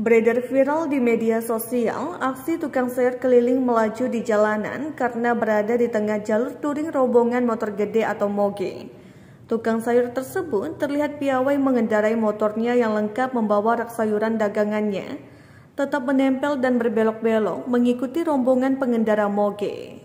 Beredar viral di media sosial, aksi tukang sayur keliling melaju di jalanan karena berada di tengah jalur touring rombongan motor gede atau moge. Tukang sayur tersebut terlihat piawai mengendarai motornya yang lengkap membawa rak sayuran dagangannya, tetap menempel dan berbelok-belok mengikuti rombongan pengendara moge.